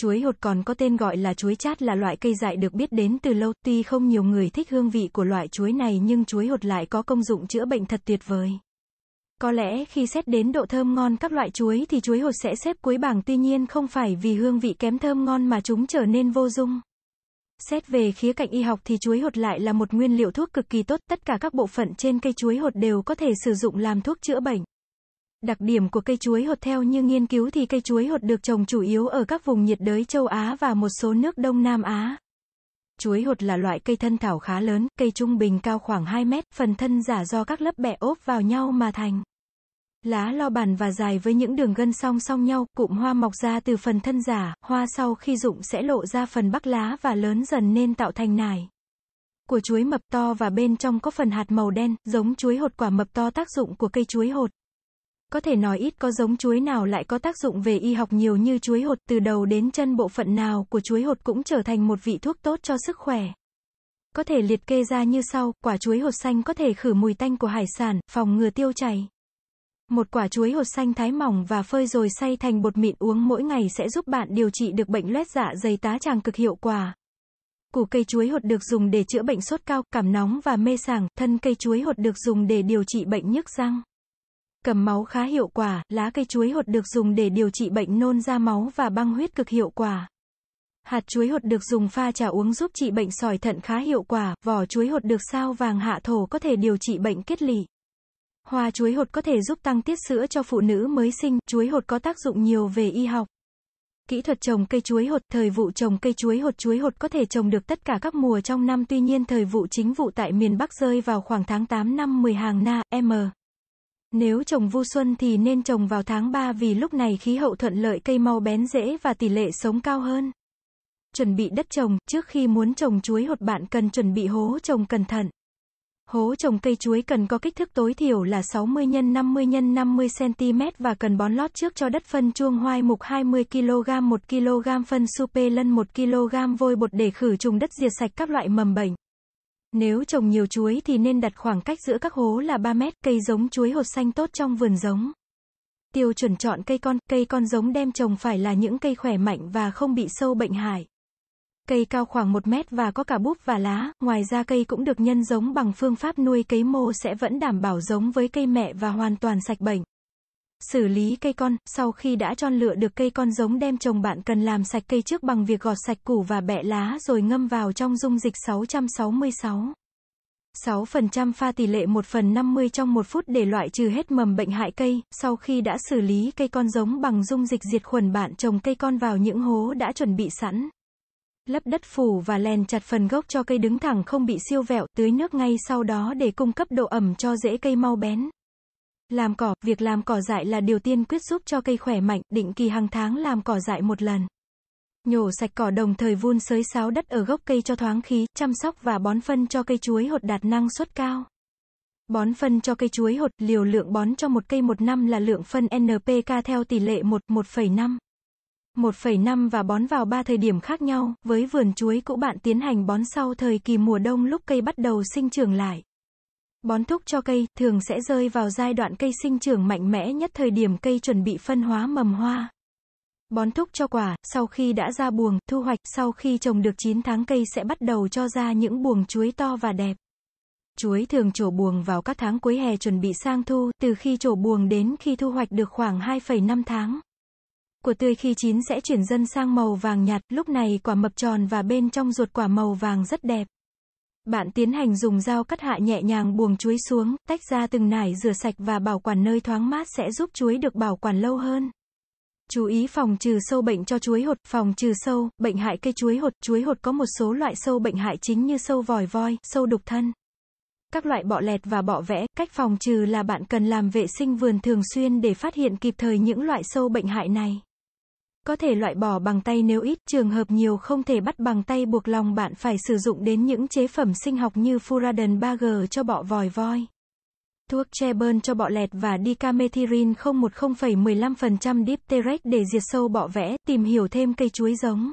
Chuối hột còn có tên gọi là chuối chát là loại cây dại được biết đến từ lâu, tuy không nhiều người thích hương vị của loại chuối này nhưng chuối hột lại có công dụng chữa bệnh thật tuyệt vời. Có lẽ khi xét đến độ thơm ngon các loại chuối thì chuối hột sẽ xếp cuối bảng tuy nhiên không phải vì hương vị kém thơm ngon mà chúng trở nên vô dung. Xét về khía cạnh y học thì chuối hột lại là một nguyên liệu thuốc cực kỳ tốt, tất cả các bộ phận trên cây chuối hột đều có thể sử dụng làm thuốc chữa bệnh. Đặc điểm của cây chuối hột theo như nghiên cứu thì cây chuối hột được trồng chủ yếu ở các vùng nhiệt đới châu Á và một số nước Đông Nam Á. Chuối hột là loại cây thân thảo khá lớn, cây trung bình cao khoảng 2 mét, phần thân giả do các lớp bẹ ốp vào nhau mà thành. Lá lo bàn và dài với những đường gân song song nhau, cụm hoa mọc ra từ phần thân giả, hoa sau khi rụng sẽ lộ ra phần bắc lá và lớn dần nên tạo thành nải. Của chuối mập to và bên trong có phần hạt màu đen, giống chuối hột quả mập to tác dụng của cây chuối hột. Có thể nói ít có giống chuối nào lại có tác dụng về y học nhiều như chuối hột, từ đầu đến chân bộ phận nào của chuối hột cũng trở thành một vị thuốc tốt cho sức khỏe. Có thể liệt kê ra như sau, quả chuối hột xanh có thể khử mùi tanh của hải sản, phòng ngừa tiêu chảy. Một quả chuối hột xanh thái mỏng và phơi rồi xay thành bột mịn uống mỗi ngày sẽ giúp bạn điều trị được bệnh loét dạ dày tá tràng cực hiệu quả. Củ cây chuối hột được dùng để chữa bệnh sốt cao, cảm nóng và mê sảng, thân cây chuối hột được dùng để điều trị bệnh nhức răng. Cầm máu khá hiệu quả, lá cây chuối hột được dùng để điều trị bệnh nôn ra máu và băng huyết cực hiệu quả. Hạt chuối hột được dùng pha trà uống giúp trị bệnh sỏi thận khá hiệu quả, vỏ chuối hột được sao vàng hạ thổ có thể điều trị bệnh kết lị. Hoa chuối hột có thể giúp tăng tiết sữa cho phụ nữ mới sinh, chuối hột có tác dụng nhiều về y học. Kỹ thuật trồng cây chuối hột, thời vụ trồng cây chuối hột chuối hột có thể trồng được tất cả các mùa trong năm tuy nhiên thời vụ chính vụ tại miền Bắc rơi vào khoảng tháng 8 năm 10 hàng na, m. Nếu trồng vu xuân thì nên trồng vào tháng 3 vì lúc này khí hậu thuận lợi cây mau bén rễ và tỷ lệ sống cao hơn. Chuẩn bị đất trồng, trước khi muốn trồng chuối hột bạn cần chuẩn bị hố trồng cẩn thận. Hố trồng cây chuối cần có kích thước tối thiểu là 60 x 50 x 50 cm và cần bón lót trước cho đất phân chuông hoai mục 20 kg 1 kg phân supe lân 1 kg vôi bột để khử trùng đất diệt sạch các loại mầm bệnh. Nếu trồng nhiều chuối thì nên đặt khoảng cách giữa các hố là 3 mét, cây giống chuối hột xanh tốt trong vườn giống. Tiêu chuẩn chọn cây con, cây con giống đem trồng phải là những cây khỏe mạnh và không bị sâu bệnh hại. Cây cao khoảng 1 mét và có cả búp và lá, ngoài ra cây cũng được nhân giống bằng phương pháp nuôi cấy mô sẽ vẫn đảm bảo giống với cây mẹ và hoàn toàn sạch bệnh. Xử lý cây con, sau khi đã chọn lựa được cây con giống đem trồng bạn cần làm sạch cây trước bằng việc gọt sạch củ và bẹ lá rồi ngâm vào trong dung dịch 666. 6% pha tỷ lệ 1 phần 50 trong 1 phút để loại trừ hết mầm bệnh hại cây. Sau khi đã xử lý cây con giống bằng dung dịch diệt khuẩn bạn trồng cây con vào những hố đã chuẩn bị sẵn. Lấp đất phủ và lèn chặt phần gốc cho cây đứng thẳng không bị siêu vẹo, tưới nước ngay sau đó để cung cấp độ ẩm cho rễ cây mau bén. Làm cỏ, việc làm cỏ dại là điều tiên quyết giúp cho cây khỏe mạnh, định kỳ hàng tháng làm cỏ dại một lần. Nhổ sạch cỏ đồng thời vun sới sáo đất ở gốc cây cho thoáng khí, chăm sóc và bón phân cho cây chuối hột đạt năng suất cao. Bón phân cho cây chuối hột, liều lượng bón cho một cây một năm là lượng phân NPK theo tỷ lệ 1, 1,5. 1,5 và bón vào 3 thời điểm khác nhau, với vườn chuối cũ bạn tiến hành bón sau thời kỳ mùa đông lúc cây bắt đầu sinh trưởng lại. Bón thúc cho cây thường sẽ rơi vào giai đoạn cây sinh trưởng mạnh mẽ nhất thời điểm cây chuẩn bị phân hóa mầm hoa. Bón thúc cho quả, sau khi đã ra buồng, thu hoạch, sau khi trồng được 9 tháng cây sẽ bắt đầu cho ra những buồng chuối to và đẹp. Chuối thường trổ buồng vào các tháng cuối hè chuẩn bị sang thu, từ khi trổ buồng đến khi thu hoạch được khoảng 2,5 tháng. Của tươi khi chín sẽ chuyển dần sang màu vàng nhạt, lúc này quả mập tròn và bên trong ruột quả màu vàng rất đẹp. Bạn tiến hành dùng dao cắt hạ nhẹ nhàng buồng chuối xuống, tách ra từng nải rửa sạch và bảo quản nơi thoáng mát sẽ giúp chuối được bảo quản lâu hơn. Chú ý phòng trừ sâu bệnh cho chuối hột, phòng trừ sâu, bệnh hại cây chuối hột. Chuối hột có một số loại sâu bệnh hại chính như sâu vòi voi, sâu đục thân. Các loại bọ lẹt và bọ vẽ, cách phòng trừ là bạn cần làm vệ sinh vườn thường xuyên để phát hiện kịp thời những loại sâu bệnh hại này có thể loại bỏ bằng tay nếu ít, trường hợp nhiều không thể bắt bằng tay buộc lòng bạn phải sử dụng đến những chế phẩm sinh học như Furadin 3G cho bọ vòi voi. Thuốc che bơn cho bọ lẹt và Dicamethirin 01,15% Dipterex để diệt sâu bọ vẽ, tìm hiểu thêm cây chuối giống.